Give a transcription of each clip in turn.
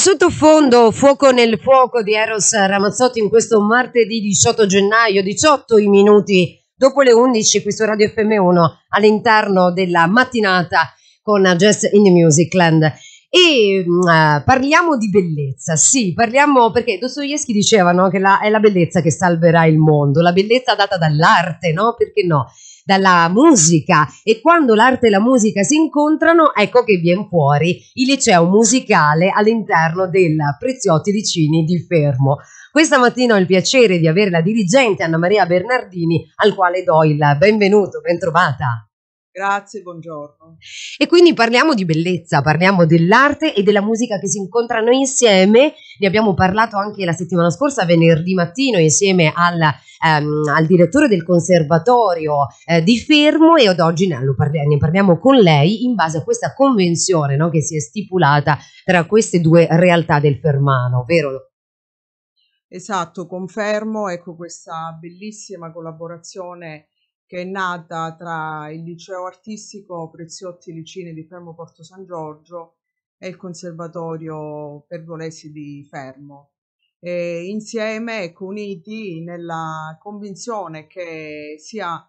sottofondo, fuoco nel fuoco di Eros Ramazzotti in questo martedì 18 gennaio, 18 minuti dopo le 11, qui su Radio FM1, all'interno della mattinata con Jazz in the Musicland. E uh, parliamo di bellezza, sì, parliamo perché Dostoevsky diceva no, che la, è la bellezza che salverà il mondo, la bellezza data dall'arte, no? Perché no? dalla musica e quando l'arte e la musica si incontrano ecco che viene fuori il liceo musicale all'interno del Preziotti Licini di Fermo. Questa mattina ho il piacere di avere la dirigente Anna Maria Bernardini al quale do il benvenuto, bentrovata. Grazie, buongiorno. E quindi parliamo di bellezza, parliamo dell'arte e della musica che si incontrano insieme. Ne abbiamo parlato anche la settimana scorsa, venerdì mattino, insieme al, ehm, al direttore del conservatorio eh, di Fermo e ad oggi ne, ne, parliamo con lei in base a questa convenzione no, che si è stipulata tra queste due realtà del Fermano, vero? Esatto, confermo, ecco questa bellissima collaborazione che è nata tra il liceo artistico Preziotti Licine di Fermo Porto San Giorgio e il conservatorio Pergolesi di Fermo. E insieme, ecco, uniti nella convinzione che sia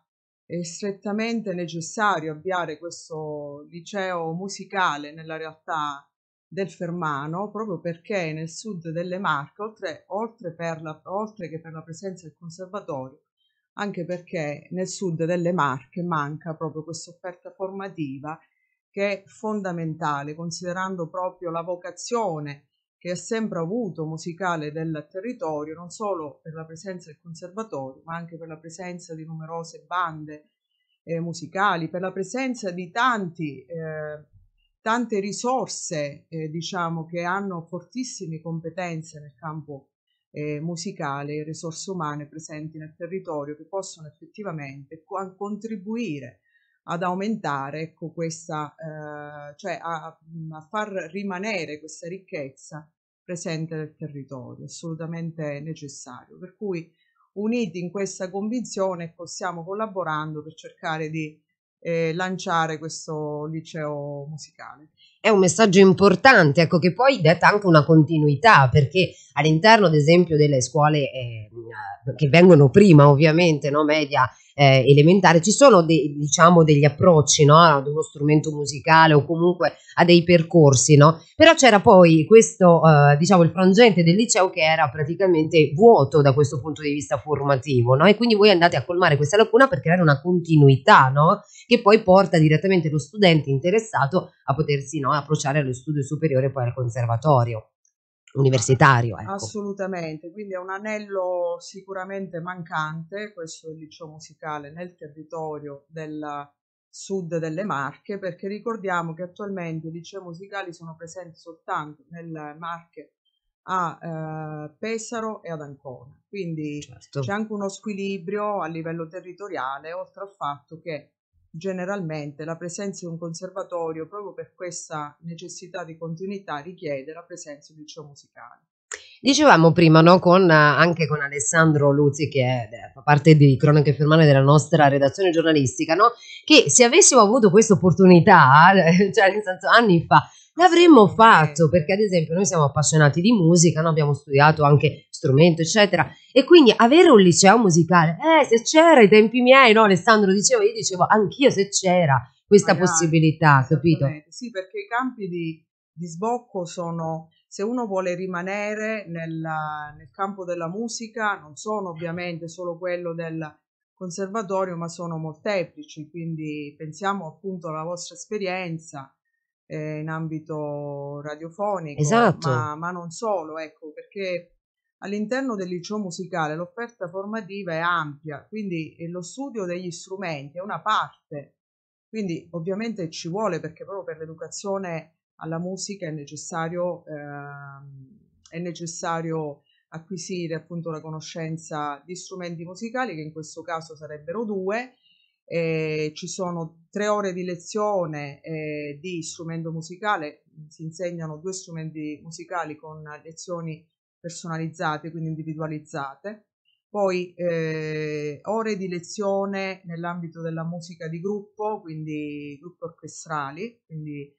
eh, strettamente necessario avviare questo liceo musicale nella realtà del Fermano, proprio perché nel sud delle Marche, oltre, oltre, la, oltre che per la presenza del conservatorio, anche perché nel sud delle Marche manca proprio questa offerta formativa che è fondamentale, considerando proprio la vocazione che ha sempre avuto musicale del territorio, non solo per la presenza del conservatorio, ma anche per la presenza di numerose bande eh, musicali, per la presenza di tanti, eh, tante risorse eh, diciamo, che hanno fortissime competenze nel campo eh, musicale e risorse umane presenti nel territorio che possono effettivamente co- contribuire ad aumentare ecco, questa, eh, cioè a, a, far rimanere questa ricchezza presente nel territorio, assolutamente necessario. Per cui uniti in questa convinzione stiamo collaborando per cercare di eh, lanciare questo liceo musicale è un messaggio importante, ecco, che poi detta anche una continuità, perché all'interno, ad esempio, delle scuole eh, che vengono prima, ovviamente, no, media eh, elementare, ci sono de- diciamo degli approcci no? ad uno strumento musicale o comunque a dei percorsi, no? però c'era poi questo, eh, diciamo, il frangente del liceo che era praticamente vuoto da questo punto di vista formativo no? e quindi voi andate a colmare questa lacuna per creare una continuità no? che poi porta direttamente lo studente interessato a potersi no, approcciare allo studio superiore e poi al conservatorio universitario. Ecco. Assolutamente, quindi è un anello sicuramente mancante, questo è il liceo musicale nel territorio del sud delle Marche, perché ricordiamo che attualmente i licei musicali sono presenti soltanto nelle Marche a eh, Pesaro e ad Ancona, quindi certo. c'è anche uno squilibrio a livello territoriale, oltre al fatto che generalmente la presenza di un conservatorio proprio per questa necessità di continuità richiede la presenza di un liceo musicale. Dicevamo prima, no, con, anche con Alessandro Luzzi, che è, beh, fa parte di Cronache Fermane della nostra redazione giornalistica, no, che se avessimo avuto questa opportunità, eh, cioè nel senso anni fa, l'avremmo fatto, perché ad esempio noi siamo appassionati di musica, no, abbiamo studiato anche strumento, eccetera, e quindi avere un liceo musicale, eh, se c'era ai tempi miei, no, Alessandro diceva, io dicevo, anch'io se c'era questa Magari, possibilità, capito? Sì, perché i campi di, di sbocco sono se uno vuole rimanere nella, nel campo della musica, non sono ovviamente solo quello del conservatorio, ma sono molteplici, quindi pensiamo appunto alla vostra esperienza eh, in ambito radiofonico, esatto. ma, ma non solo, ecco, perché all'interno del liceo musicale l'offerta formativa è ampia, quindi lo studio degli strumenti è una parte, quindi ovviamente ci vuole perché proprio per l'educazione alla musica è necessario, eh, è necessario acquisire appunto la conoscenza di strumenti musicali, che in questo caso sarebbero due. Eh, ci sono tre ore di lezione eh, di strumento musicale, si insegnano due strumenti musicali con lezioni personalizzate, quindi individualizzate. Poi eh, ore di lezione nell'ambito della musica di gruppo, quindi gruppi orchestrali, quindi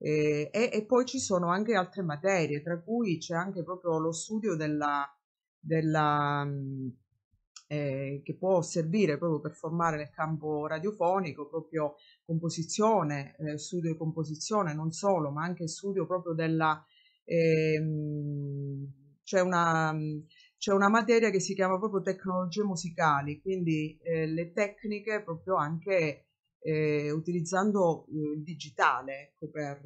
eh, e, e, poi ci sono anche altre materie, tra cui c'è anche proprio lo studio della, della mm, eh, che può servire proprio per formare nel campo radiofonico, proprio composizione, eh, studio di composizione, non solo, ma anche studio proprio della... Ehm, c'è una mm, c'è una materia che si chiama proprio tecnologie musicali, quindi eh, le tecniche proprio anche eh, utilizzando eh, il digitale ecco, per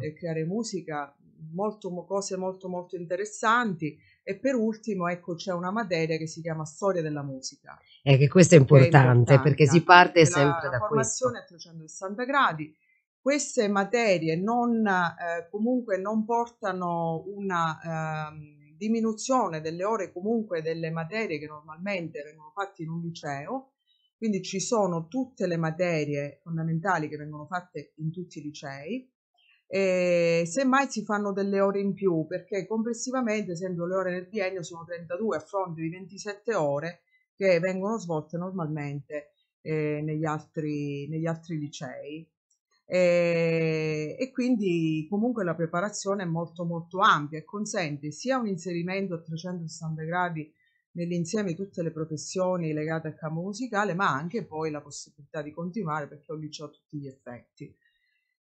eh, creare musica, molto, cose molto molto interessanti. E per ultimo, ecco, c'è una materia che si chiama Storia della musica. E eh, che questo è importante, è perché si parte la, sempre da questo. La formazione a 360 gradi. Queste materie non, eh, comunque non portano una eh, diminuzione delle ore comunque delle materie che normalmente vengono fatte in un liceo, quindi ci sono tutte le materie fondamentali che vengono fatte in tutti i licei. E semmai si fanno delle ore in più perché complessivamente, esempio, le ore nel biennio sono 32 a fronte di 27 ore che vengono svolte normalmente eh, negli, altri, negli altri licei. E, e, quindi comunque la preparazione è molto molto ampia e consente sia un inserimento a 360 gradi nell'insieme tutte le professioni legate al campo musicale, ma anche poi la possibilità di continuare perché ho lì ho tutti gli effetti.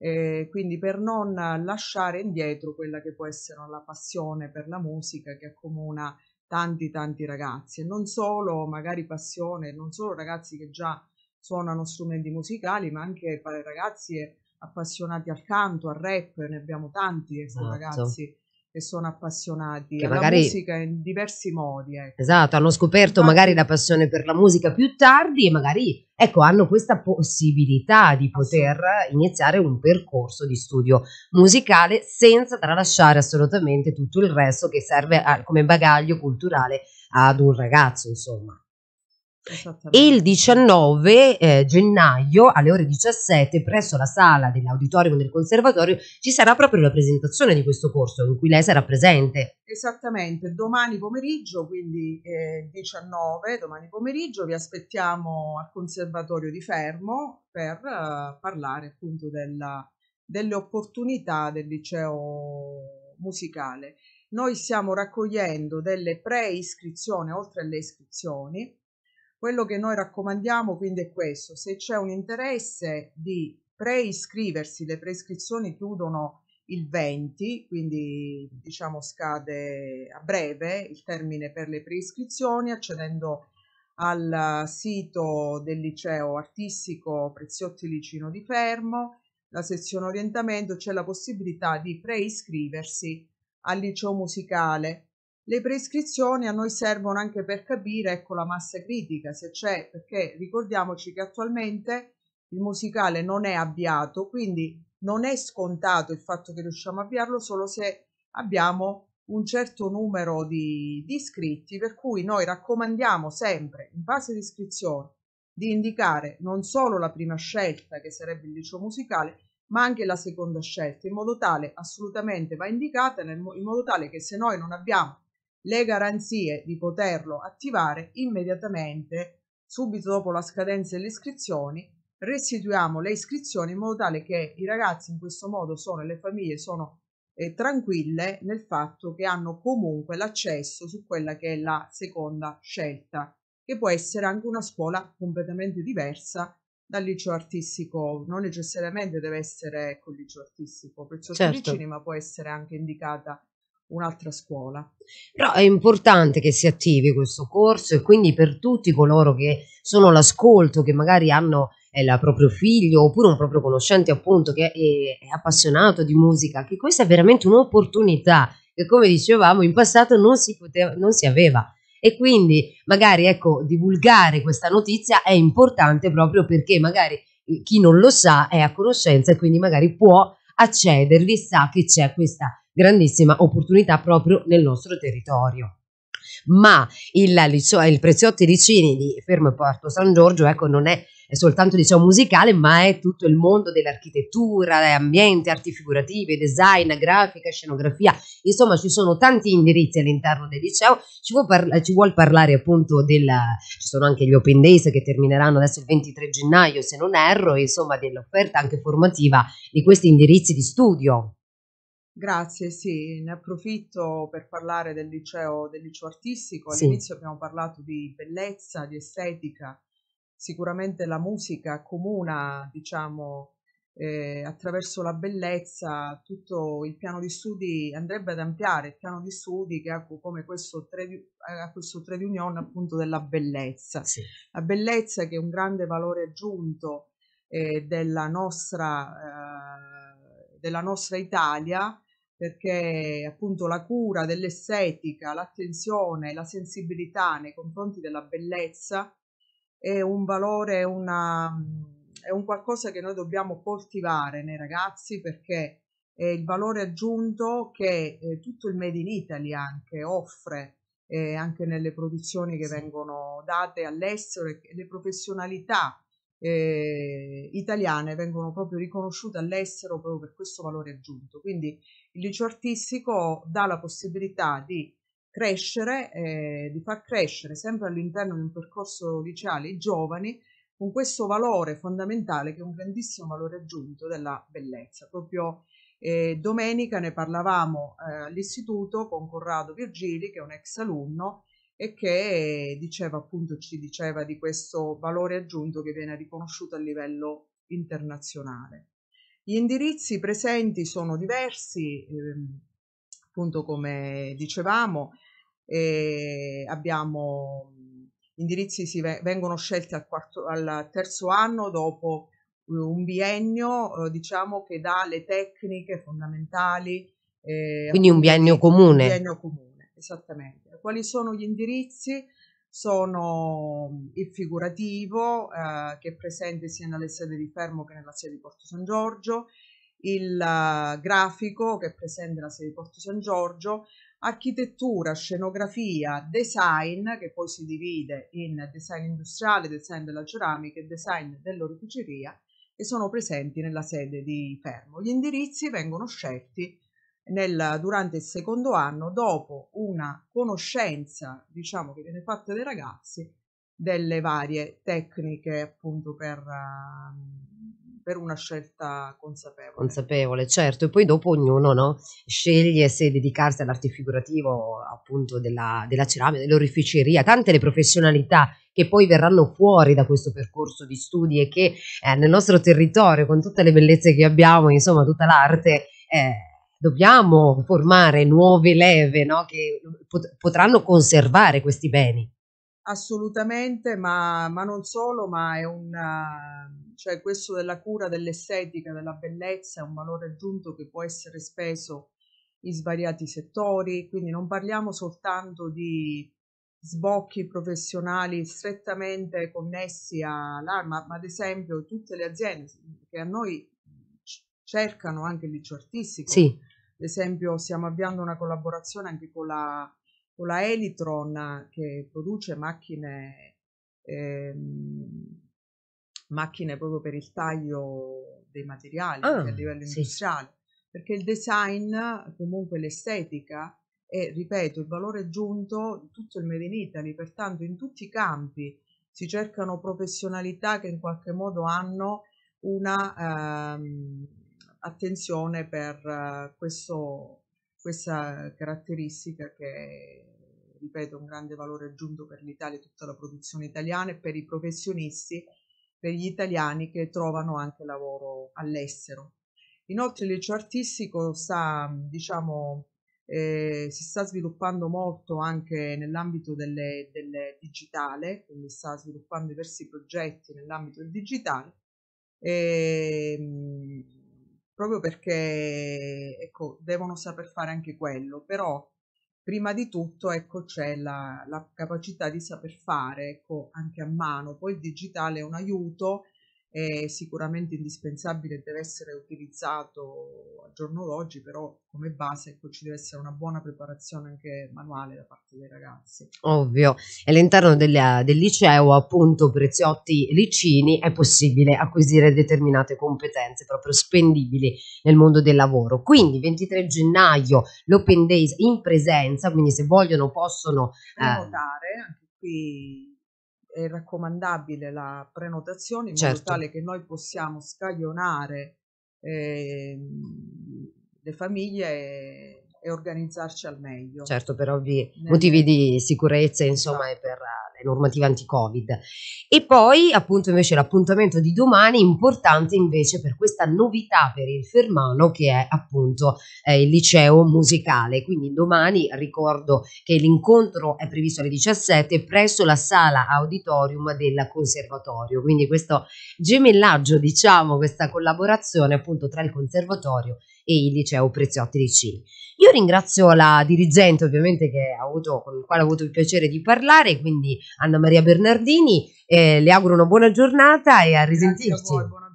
Eh, quindi per non lasciare indietro quella che può essere la passione per la musica che accomuna tanti tanti ragazzi e non solo magari passione, non solo ragazzi che già suonano strumenti musicali, ma anche ragazzi appassionati al canto, al rap, ne abbiamo tanti eh, esatto. ragazzi e sono appassionati che alla magari... musica in diversi modi. Ecco. Esatto, hanno scoperto Infatti... magari la passione per la musica più tardi e magari ecco, hanno questa possibilità di poter iniziare un percorso di studio musicale senza tralasciare assolutamente tutto il resto che serve a, come bagaglio culturale ad un ragazzo, insomma. Il 19 eh, gennaio alle ore 17 presso la sala dell'auditorium del conservatorio ci sarà proprio la presentazione di questo corso in cui lei sarà presente. Esattamente, domani pomeriggio, quindi eh, 19, domani pomeriggio vi aspettiamo al conservatorio di Fermo per eh, parlare appunto della, delle opportunità del liceo musicale. Noi stiamo raccogliendo delle pre-iscrizioni oltre alle iscrizioni quello che noi raccomandiamo quindi è questo, se c'è un interesse di preiscriversi, le prescrizioni chiudono il 20, quindi diciamo scade a breve il termine per le preiscrizioni accedendo al sito del liceo artistico Preziotti Licino di Fermo, la sezione orientamento c'è la possibilità di preiscriversi al liceo musicale le prescrizioni a noi servono anche per capire ecco, la massa critica, se c'è, perché ricordiamoci che attualmente il musicale non è avviato, quindi non è scontato il fatto che riusciamo a avviarlo solo se abbiamo un certo numero di, di iscritti, per cui noi raccomandiamo sempre in fase di iscrizione di indicare non solo la prima scelta, che sarebbe il liceo musicale, ma anche la seconda scelta, in modo tale assolutamente va indicata, nel, in modo tale che se noi non abbiamo le garanzie di poterlo attivare immediatamente, subito dopo la scadenza delle iscrizioni, restituiamo le iscrizioni in modo tale che i ragazzi in questo modo sono, le famiglie sono eh, tranquille nel fatto che hanno comunque l'accesso su quella che è la seconda scelta, che può essere anche una scuola completamente diversa dal liceo artistico, non necessariamente deve essere col ecco, liceo artistico, perciò certo. cinema può essere anche indicata un'altra scuola. Però è importante che si attivi questo corso e quindi per tutti coloro che sono all'ascolto, che magari hanno il eh, proprio figlio oppure un proprio conoscente appunto che è, è appassionato di musica, che questa è veramente un'opportunità che come dicevamo in passato non si, poteva, non si aveva e quindi magari ecco divulgare questa notizia è importante proprio perché magari eh, chi non lo sa è a conoscenza e quindi magari può accedervi sa che c'è questa grandissima opportunità proprio nel nostro territorio ma il, il Preziotti Ricini di Fermo e Porto San Giorgio ecco, non è soltanto diciamo, musicale ma è tutto il mondo dell'architettura, eh, ambiente, arti figurative, design, grafica, scenografia insomma ci sono tanti indirizzi all'interno del liceo ci vuol, ci vuol parlare appunto del. ci sono anche gli open days che termineranno adesso il 23 gennaio se non erro insomma dell'offerta anche formativa di questi indirizzi di studio Grazie, sì, ne approfitto per parlare del liceo, del liceo artistico. All'inizio sì. abbiamo parlato di bellezza, di estetica. Sicuramente la musica comuna, diciamo, eh, attraverso la bellezza, tutto il piano di studi andrebbe ad ampliare il piano di studi che ha come questo trade, eh, ha questo trade union appunto della bellezza. Sì. La bellezza che è un grande valore aggiunto eh, della nostra. Eh, della nostra Italia perché appunto la cura dell'estetica, l'attenzione, la sensibilità nei confronti della bellezza è un valore, una, è un qualcosa che noi dobbiamo coltivare nei ragazzi perché è il valore aggiunto che eh, tutto il Made in Italy anche offre eh, anche nelle produzioni che sì. vengono date all'estero e le professionalità eh, italiane vengono proprio riconosciute all'estero proprio per questo valore aggiunto. Quindi il liceo artistico dà la possibilità di crescere, eh, di far crescere sempre all'interno di un percorso liceale i giovani con questo valore fondamentale che è un grandissimo valore aggiunto della bellezza. Proprio eh, domenica ne parlavamo eh, all'istituto con Corrado Virgili, che è un ex alunno, e che diceva appunto ci diceva di questo valore aggiunto che viene riconosciuto a livello internazionale. Gli indirizzi presenti sono diversi, ehm, appunto come dicevamo, eh, abbiamo indirizzi si vengono scelti al, quarto, al terzo anno dopo eh, un biennio eh, diciamo che dà le tecniche fondamentali. Eh, Quindi un biennio comune. Un biennio comune Esattamente. Quali sono gli indirizzi? Sono il figurativo eh, che è presente sia nelle sede di Fermo che nella sede di Porto San Giorgio, il uh, grafico che è presente nella sede di Porto San Giorgio, architettura, scenografia, design che poi si divide in design industriale, design della ceramica e design dell'orificeria e sono presenti nella sede di Fermo. Gli indirizzi vengono scelti nel, durante il secondo anno, dopo una conoscenza, diciamo, che viene fatta dai ragazzi, delle varie tecniche appunto per, ehm, per una scelta consapevole. Consapevole, certo, e poi dopo ognuno no, sceglie se dedicarsi all'arte figurativo appunto della, della ceramica, dell'orificeria, tante le professionalità che poi verranno fuori da questo percorso di studi e che eh, nel nostro territorio, con tutte le bellezze che abbiamo, insomma tutta l'arte... Eh, dobbiamo formare nuove leve no? che pot- potranno conservare questi beni. Assolutamente, ma, ma non solo, ma è un cioè questo della cura dell'estetica, della bellezza è un valore aggiunto che può essere speso in svariati settori, quindi non parliamo soltanto di sbocchi professionali strettamente connessi all'arma, ma ad esempio tutte le aziende che a noi cercano anche il liceo artistico, sì. Ad esempio stiamo avviando una collaborazione anche con la, con la Elitron che produce macchine, ehm, macchine proprio per il taglio dei materiali oh, a livello sì. industriale, perché il design, comunque l'estetica, è, ripeto il valore aggiunto di tutto il Made in Italy, pertanto in tutti i campi si cercano professionalità che in qualche modo hanno una, ehm, attenzione per eh, questo, questa caratteristica che, ripeto, è un grande valore aggiunto per l'Italia e tutta la produzione italiana e per i professionisti, per gli italiani che trovano anche lavoro all'estero. Inoltre il liceo artistico sta, diciamo, eh, si sta sviluppando molto anche nell'ambito delle, del digitale, quindi sta sviluppando diversi progetti nell'ambito del digitale. E, ehm, proprio perché ecco, devono saper fare anche quello, però prima di tutto ecco, c'è la, la capacità di saper fare ecco, anche a mano, poi il digitale è un aiuto è sicuramente indispensabile e deve essere utilizzato al giorno d'oggi, però come base ecco, ci deve essere una buona preparazione anche manuale da parte dei ragazzi. Ovvio, e all'interno del, del liceo, appunto Preziotti Licini, è possibile acquisire determinate competenze proprio spendibili nel mondo del lavoro. Quindi 23 gennaio l'Open Days in presenza, quindi se vogliono possono... Eh, Prenotare, eh, anche qui è raccomandabile la prenotazione in certo. modo tale che noi possiamo scaglionare eh, le famiglie e, e, organizzarci al meglio. Certo, per ovvi motivi di sicurezza, insomma, esatto. e per normativa anti-Covid. E poi appunto invece l'appuntamento di domani importante invece per questa novità per il Fermano che è appunto eh, il liceo musicale. Quindi domani ricordo che l'incontro è previsto alle 17 presso la sala auditorium del conservatorio. Quindi questo gemellaggio, diciamo, questa collaborazione appunto tra il conservatorio e il liceo Preziotti di Cini. Io ringrazio la dirigente ovviamente avuto, con la quale ho avuto il piacere di parlare, quindi Anna Maria Bernardini, eh, le auguro una buona giornata e a risentirci.